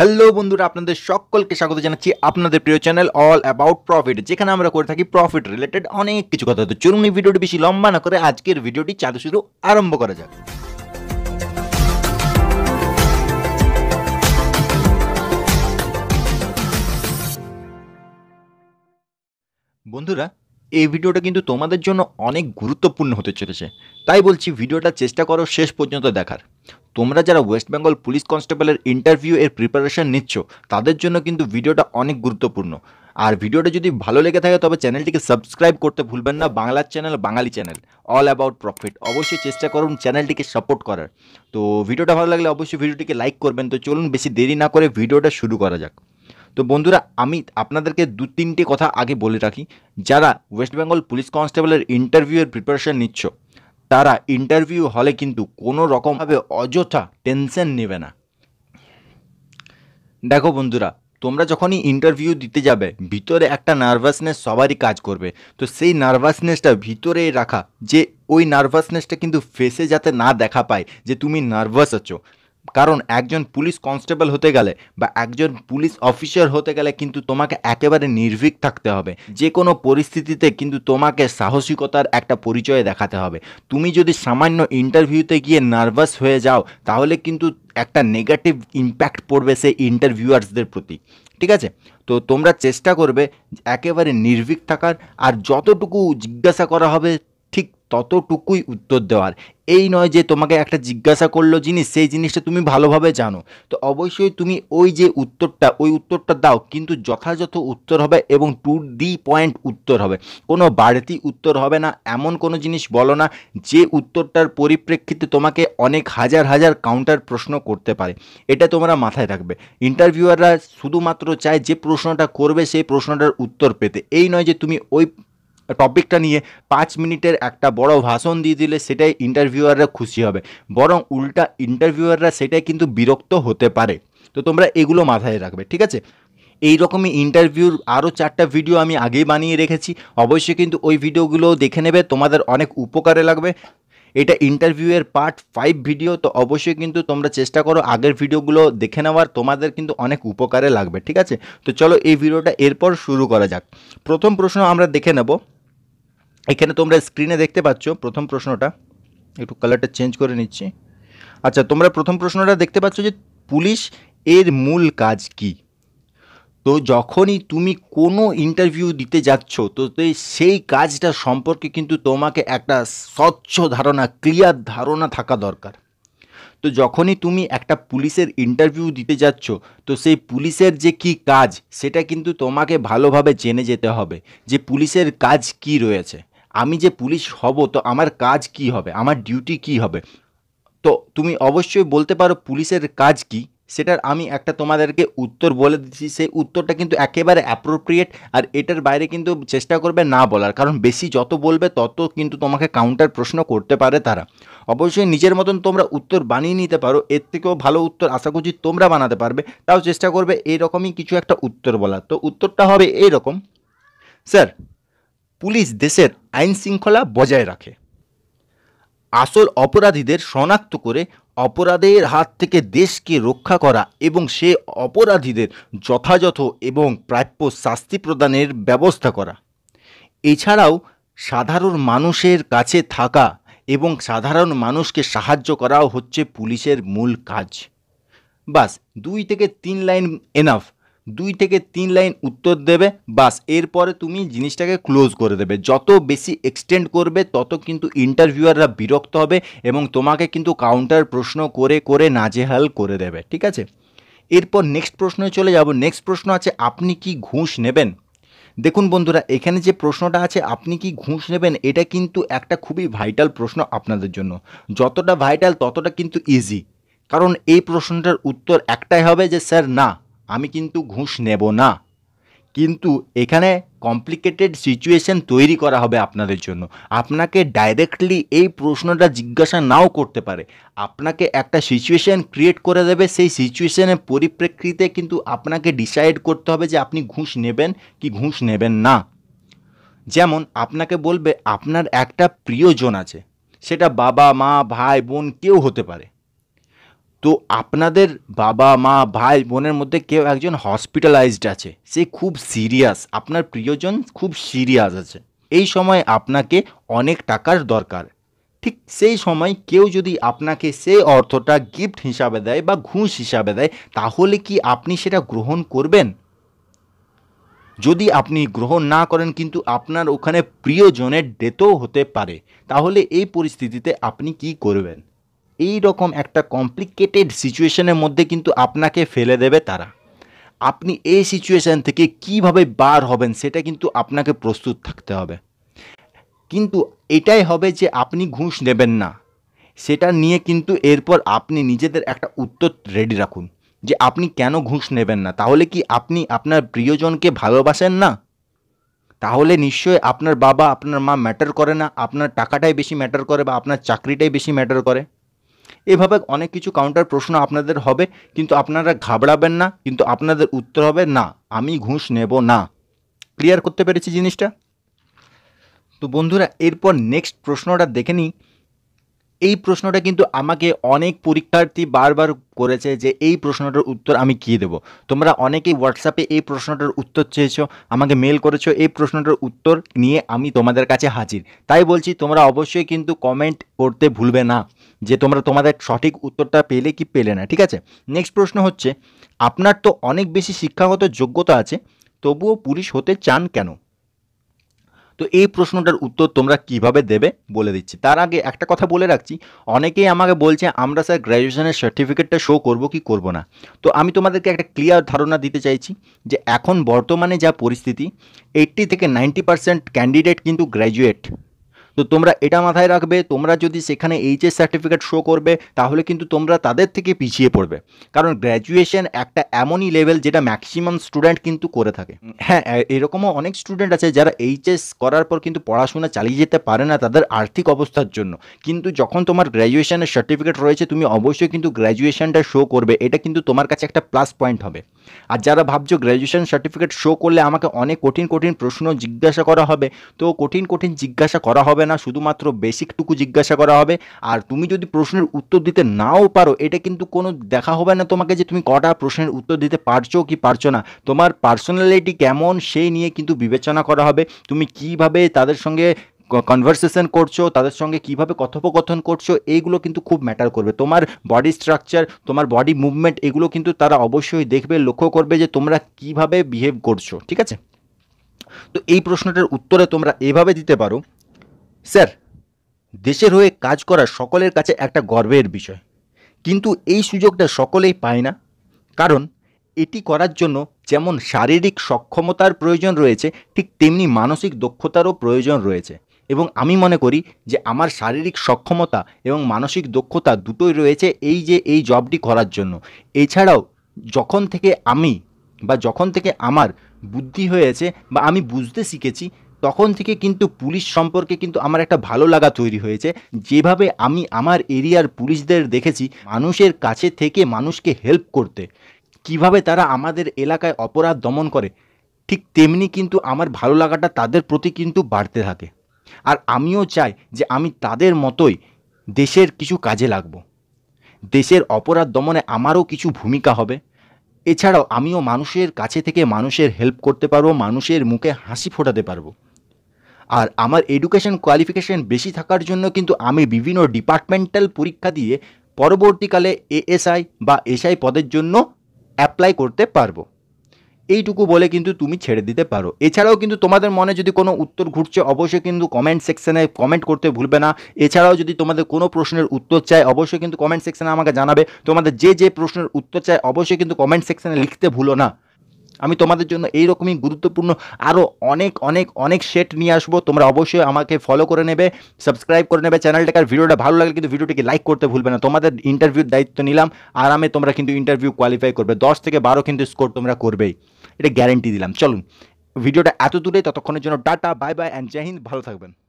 hello বন্ধুরা আপনাদের সকলকে স্বাগত জানাচ্ছি আপনাদের প্রিয় চ্যানেল অল অ্যাবাউট প্রফিট যেখানে আমরা করে থাকি প্রফিট রিলেটেড অনেক কিছু কথা তো চলুন এই ভিডিওটি বেশি লম্বা না করে আজকের ভিডিওটি চালু শুরু আরম্ভ করা যাক বন্ধুরা এই ভিডিওটা কিন্তু তোমাদের জন্য অনেক গুরুত্বপূর্ণ হতে চলেছে তাই বলছি ভিডিওটা চেষ্টা করো শেষ পর্যন্ত দেখার তোমরা যারা ওয়েস্ট বেঙ্গল পুলিশ কনস্টেবলের ইন্টারভিউ এর প্রিপারেশন নিচ্ছ তাদের জন্য কিন্তু ভিডিওটা অনেক গুরুত্বপূর্ণ আর ভিডিওটা যদি ভালো লেগে থাকে তবে চ্যানেলটিকে সাবস্ক্রাইব করতে ভুলবেন না বাংলার চ্যানেল বাঙালি চ্যানেল অল অ্যাবাউট প্রফিট অবশ্যই চেষ্টা করুন চ্যানেলটিকে সাপোর্ট করার তো ভিডিওটা ভালো লাগলে অবশ্যই ভিডিওটিকে লাইক করবেন তো চলুন বেশি দেরি না করে ভিডিওটা শুরু করা যাক তো বন্ধুরা আমি আপনাদেরকে দু তিনটে কথা আগে বলে রাখি যারা ওয়েস্ট বেঙ্গল পুলিশ কনস্টেবলের ইন্টারভিউয়ের প্রিপারেশন নিচ্ছ তারা ইন্টারভিউ হলে কিন্তু কোনো রকমভাবে অযথা টেনশন নেবে না দেখো বন্ধুরা তোমরা যখনই ইন্টারভিউ দিতে যাবে ভিতরে একটা নার্ভাসনেস সবারই কাজ করবে তো সেই নার্ভাসনেসটা ভিতরে রাখা যে ওই নার্ভাসনেসটা কিন্তু ফেসে যাতে না দেখা পায় যে তুমি নার্ভাস আছো কারণ একজন পুলিশ কনস্টেবল হতে গেলে বা একজন পুলিশ অফিসার হতে গেলে কিন্তু তোমাকে একেবারে নির্ভীক থাকতে হবে যে কোনো পরিস্থিতিতে কিন্তু তোমাকে সাহসিকতার একটা পরিচয় দেখাতে হবে তুমি যদি সামান্য ইন্টারভিউতে গিয়ে নার্ভাস হয়ে যাও তাহলে কিন্তু একটা নেগেটিভ ইম্প্যাক্ট পড়বে সেই ইন্টারভিউয়ার্সদের প্রতি ঠিক আছে তো তোমরা চেষ্টা করবে একেবারে নির্ভীক থাকার আর যতটুকু জিজ্ঞাসা করা হবে ততটুকুই উত্তর দেওয়ার এই নয় যে তোমাকে একটা জিজ্ঞাসা করলো জিনিস সেই জিনিসটা তুমি ভালোভাবে জানো তো অবশ্যই তুমি ওই যে উত্তরটা ওই উত্তরটা দাও কিন্তু যথাযথ উত্তর হবে এবং টু দি পয়েন্ট উত্তর হবে কোনো বাড়তি উত্তর হবে না এমন কোনো জিনিস বলো না যে উত্তরটার পরিপ্রেক্ষিতে তোমাকে অনেক হাজার হাজার কাউন্টার প্রশ্ন করতে পারে এটা তোমরা মাথায় রাখবে ইন্টারভিউয়াররা শুধুমাত্র চায় যে প্রশ্নটা করবে সেই প্রশ্নটার উত্তর পেতে এই নয় যে তুমি ওই টপিকটা নিয়ে পাঁচ মিনিটের একটা বড় ভাষণ দিয়ে দিলে সেটাই ইন্টারভিউয়াররা খুশি হবে বরং উল্টা ইন্টারভিউয়াররা সেটাই কিন্তু বিরক্ত হতে পারে তো তোমরা এগুলো মাথায় রাখবে ঠিক আছে এই রকমই ইন্টারভিউর আরও চারটা ভিডিও আমি আগেই বানিয়ে রেখেছি অবশ্যই কিন্তু ওই ভিডিওগুলো দেখে নেবে তোমাদের অনেক উপকারে লাগবে এটা ইন্টারভিউয়ের পার্ট ফাইভ ভিডিও তো অবশ্যই কিন্তু তোমরা চেষ্টা করো আগের ভিডিওগুলো দেখে নেওয়ার তোমাদের কিন্তু অনেক উপকারে লাগবে ঠিক আছে তো চলো এই ভিডিওটা এরপর শুরু করা যাক প্রথম প্রশ্ন আমরা দেখে নেব এখানে তোমরা স্ক্রিনে দেখতে পাচ্ছ প্রথম প্রশ্নটা একটু কালারটা চেঞ্জ করে নিচ্ছি আচ্ছা তোমরা প্রথম প্রশ্নটা দেখতে পাচ্ছ যে পুলিশ এর মূল কাজ কি তো যখনই তুমি কোনো ইন্টারভিউ দিতে যাচ্ছ তো সেই কাজটা সম্পর্কে কিন্তু তোমাকে একটা স্বচ্ছ ধারণা ক্লিয়ার ধারণা থাকা দরকার তো যখনই তুমি একটা পুলিশের ইন্টারভিউ দিতে যাচ্ছ তো সেই পুলিশের যে কি কাজ সেটা কিন্তু তোমাকে ভালোভাবে জেনে যেতে হবে যে পুলিশের কাজ কি রয়েছে আমি যে পুলিশ হব তো আমার কাজ কি হবে আমার ডিউটি কি হবে তো তুমি অবশ্যই বলতে পারো পুলিশের কাজ কি সেটার আমি একটা তোমাদেরকে উত্তর বলে দিচ্ছি সেই উত্তরটা কিন্তু একেবারে অ্যাপ্রোপ্রিয়েট আর এটার বাইরে কিন্তু চেষ্টা করবে না বলার কারণ বেশি যত বলবে তত কিন্তু তোমাকে কাউন্টার প্রশ্ন করতে পারে তারা অবশ্যই নিজের মতন তোমরা উত্তর বানিয়ে নিতে পারো এর থেকেও ভালো উত্তর আশা করছি তোমরা বানাতে পারবে তাও চেষ্টা করবে এরকমই কিছু একটা উত্তর বলার তো উত্তরটা হবে এইরকম স্যার পুলিশ দেশের আইন শৃঙ্খলা বজায় রাখে আসল অপরাধীদের শনাক্ত করে অপরাধের হাত থেকে দেশকে রক্ষা করা এবং সে অপরাধীদের যথাযথ এবং প্রাপ্য শাস্তি প্রদানের ব্যবস্থা করা এছাড়াও সাধারণ মানুষের কাছে থাকা এবং সাধারণ মানুষকে সাহায্য করাও হচ্ছে পুলিশের মূল কাজ বাস দুই থেকে তিন লাইন এনাফ দুই থেকে তিন লাইন উত্তর দেবে বাস এরপরে তুমি জিনিসটাকে ক্লোজ করে দেবে যত বেশি এক্সটেন্ড করবে তত কিন্তু ইন্টারভিউয়াররা বিরক্ত হবে এবং তোমাকে কিন্তু কাউন্টার প্রশ্ন করে করে নাজেহাল করে দেবে ঠিক আছে এরপর নেক্সট প্রশ্নে চলে যাব নেক্সট প্রশ্ন আছে আপনি কি ঘুষ নেবেন দেখুন বন্ধুরা এখানে যে প্রশ্নটা আছে আপনি কি ঘুষ নেবেন এটা কিন্তু একটা খুবই ভাইটাল প্রশ্ন আপনাদের জন্য যতটা ভাইটাল ততটা কিন্তু ইজি কারণ এই প্রশ্নটার উত্তর একটাই হবে যে স্যার না আমি কিন্তু ঘুষ নেব না কিন্তু এখানে কমপ্লিকেটেড সিচুয়েশন তৈরি করা হবে আপনাদের জন্য আপনাকে ডাইরেক্টলি এই প্রশ্নটা জিজ্ঞাসা নাও করতে পারে আপনাকে একটা সিচুয়েশান ক্রিয়েট করে দেবে সেই সিচুয়েশানের পরিপ্রেক্ষিতে কিন্তু আপনাকে ডিসাইড করতে হবে যে আপনি ঘুষ নেবেন কি ঘুষ নেবেন না যেমন আপনাকে বলবে আপনার একটা প্রিয়জন আছে সেটা বাবা মা ভাই বোন কেউ হতে পারে তো আপনাদের বাবা মা ভাই বোনের মধ্যে কেউ একজন হসপিটালাইজড আছে সে খুব সিরিয়াস আপনার প্রিয়জন খুব সিরিয়াস আছে এই সময় আপনাকে অনেক টাকার দরকার ঠিক সেই সময় কেউ যদি আপনাকে সেই অর্থটা গিফট হিসাবে দেয় বা ঘুষ হিসাবে দেয় তাহলে কি আপনি সেটা গ্রহণ করবেন যদি আপনি গ্রহণ না করেন কিন্তু আপনার ওখানে প্রিয়জনের ডেথও হতে পারে তাহলে এই পরিস্থিতিতে আপনি কি করবেন এই রকম একটা কমপ্লিকেটেড সিচুয়েশনের মধ্যে কিন্তু আপনাকে ফেলে দেবে তারা আপনি এই সিচুয়েশান থেকে কিভাবে বার হবেন সেটা কিন্তু আপনাকে প্রস্তুত থাকতে হবে কিন্তু এটাই হবে যে আপনি ঘুষ নেবেন না সেটা নিয়ে কিন্তু এরপর আপনি নিজেদের একটা উত্তর রেডি রাখুন যে আপনি কেন ঘুষ নেবেন না তাহলে কি আপনি আপনার প্রিয়জনকে ভালোবাসেন না তাহলে নিশ্চয়ই আপনার বাবা আপনার মা ম্যাটার করে না আপনার টাকাটাই বেশি ম্যাটার করে বা আপনার চাকরিটাই বেশি ম্যাটার করে এভাবে অনেক কিছু কাউন্টার প্রশ্ন আপনাদের হবে কিন্তু আপনারা ঘাবড়াবেন না কিন্তু আপনাদের উত্তর হবে না আমি ঘুষ নেব না ক্লিয়ার করতে পেরেছি জিনিসটা তো বন্ধুরা এরপর নেক্সট প্রশ্নটা দেখে নিই এই প্রশ্নটা কিন্তু আমাকে অনেক পরীক্ষার্থী বারবার করেছে যে এই প্রশ্নটার উত্তর আমি কী দেব তোমরা অনেকেই হোয়াটসঅ্যাপে এই প্রশ্নটার উত্তর চেয়েছো আমাকে মেল করেছো এই প্রশ্নটার উত্তর নিয়ে আমি তোমাদের কাছে হাজির তাই বলছি তোমরা অবশ্যই কিন্তু কমেন্ট করতে ভুলবে না যে তোমরা তোমাদের সঠিক উত্তরটা পেলে কি পেলে না ঠিক আছে নেক্সট প্রশ্ন হচ্ছে আপনার তো অনেক বেশি শিক্ষাগত যোগ্যতা আছে তবুও পুলিশ হতে চান কেন তো এই প্রশ্নটার উত্তর তোমরা কিভাবে দেবে বলে দিচ্ছি তার আগে একটা কথা বলে রাখছি অনেকেই আমাকে বলছে আমরা স্যার গ্র্যাজুয়েশনের সার্টিফিকেটটা শো করব কি করব না তো আমি তোমাদেরকে একটা ক্লিয়ার ধারণা দিতে চাইছি যে এখন বর্তমানে যা পরিস্থিতি এইট্টি থেকে নাইনটি পার্সেন্ট ক্যান্ডিডেট কিন্তু গ্র্যাজুয়েট তো তোমরা এটা মাথায় রাখবে তোমরা যদি সেখানে এইচএস সার্টিফিকেট শো করবে তাহলে কিন্তু তোমরা তাদের থেকে পিছিয়ে পড়বে কারণ গ্র্যাজুয়েশন একটা এমনই লেভেল যেটা ম্যাক্সিমাম স্টুডেন্ট কিন্তু করে থাকে হ্যাঁ এরকমও অনেক স্টুডেন্ট আছে যারা এইচএস করার পর কিন্তু পড়াশোনা চালিয়ে যেতে পারে না তাদের আর্থিক অবস্থার জন্য কিন্তু যখন তোমার গ্র্যাজুয়েশনের সার্টিফিকেট রয়েছে তুমি অবশ্যই কিন্তু গ্র্যাজুয়েশনটা শো করবে এটা কিন্তু তোমার কাছে একটা প্লাস পয়েন্ট হবে আর যারা ভাবছো গ্র্যাজুয়েশন সার্টিফিকেট শো করলে আমাকে অনেক কঠিন কঠিন প্রশ্ন জিজ্ঞাসা করা হবে তো কঠিন কঠিন জিজ্ঞাসা করা হবে না শুধুমাত্র বেসিকটুকু জিজ্ঞাসা করা হবে আর তুমি যদি প্রশ্নের উত্তর দিতে নাও পারো এটা কিন্তু কোনো দেখা হবে না তোমাকে যে তুমি কটা প্রশ্নের উত্তর দিতে পারছো কি পারছো না তোমার পার্সোনালিটি কেমন সেই নিয়ে কিন্তু বিবেচনা করা হবে তুমি কিভাবে তাদের সঙ্গে কনভার্সেশন করছো তাদের সঙ্গে কিভাবে কথোপকথন করছো এইগুলো কিন্তু খুব ম্যাটার করবে তোমার বডি স্ট্রাকচার তোমার বডি মুভমেন্ট এগুলো কিন্তু তারা অবশ্যই দেখবে লক্ষ্য করবে যে তোমরা কিভাবে বিহেভ করছো ঠিক আছে তো এই প্রশ্নটার উত্তরে তোমরা এভাবে দিতে পারো স্যার দেশের হয়ে কাজ করা সকলের কাছে একটা গর্বের বিষয় কিন্তু এই সুযোগটা সকলেই পায় না কারণ এটি করার জন্য যেমন শারীরিক সক্ষমতার প্রয়োজন রয়েছে ঠিক তেমনি মানসিক দক্ষতারও প্রয়োজন রয়েছে এবং আমি মনে করি যে আমার শারীরিক সক্ষমতা এবং মানসিক দক্ষতা দুটোই রয়েছে এই যে এই জবটি করার জন্য এছাড়াও যখন থেকে আমি বা যখন থেকে আমার বুদ্ধি হয়েছে বা আমি বুঝতে শিখেছি তখন থেকে কিন্তু পুলিশ সম্পর্কে কিন্তু আমার একটা ভালো লাগা তৈরি হয়েছে যেভাবে আমি আমার এরিয়ার পুলিশদের দেখেছি মানুষের কাছে থেকে মানুষকে হেল্প করতে কিভাবে তারা আমাদের এলাকায় অপরাধ দমন করে ঠিক তেমনি কিন্তু আমার ভালো লাগাটা তাদের প্রতি কিন্তু বাড়তে থাকে আর আমিও চাই যে আমি তাদের মতোই দেশের কিছু কাজে লাগব দেশের অপরাধ দমনে আমারও কিছু ভূমিকা হবে এছাড়াও আমিও মানুষের কাছে থেকে মানুষের হেল্প করতে পারবো মানুষের মুখে হাসি ফোটাতে পারবো আর আমার এডুকেশন কোয়ালিফিকেশন বেশি থাকার জন্য কিন্তু আমি বিভিন্ন ডিপার্টমেন্টাল পরীক্ষা দিয়ে পরবর্তীকালে এএসআই বা এসআই পদের জন্য অ্যাপ্লাই করতে পারবো এইটুকু বলে কিন্তু তুমি ছেড়ে দিতে পারো এছাড়াও কিন্তু তোমাদের মনে যদি কোনো উত্তর ঘুরছে অবশ্যই কিন্তু কমেন্ট সেকশানে কমেন্ট করতে ভুলবে না এছাড়াও যদি তোমাদের কোনো প্রশ্নের উত্তর চাই অবশ্যই কিন্তু কমেন্ট সেকশানে আমাকে জানাবে তোমাদের যে যে প্রশ্নের উত্তর চায় অবশ্যই কিন্তু কমেন্ট সেকশানে লিখতে ভুলো না আমি তোমাদের জন্য এইরকমই গুরুত্বপূর্ণ আরও অনেক অনেক অনেক সেট নিয়ে আসবো তোমরা অবশ্যই আমাকে ফলো করে নেবে সাবস্ক্রাইব করে নেবে চ্যানেলটাকে আর ভিডিওটা ভালো লাগলে কিন্তু ভিডিওটিকে লাইক করতে ভুলবে না তোমাদের ইন্টারভিউর দায়িত্ব নিলাম আরামে তোমরা কিন্তু ইন্টারভিউ কোয়ালিফাই করবে দশ থেকে বারো কিন্তু স্কোর তোমরা করবেই এটা গ্যারেন্টি দিলাম চলুন ভিডিওটা এত দূরে ততক্ষণের জন্য টাটা বাই বাই অ্যান্ড জয় হিন্দ ভালো থাকবেন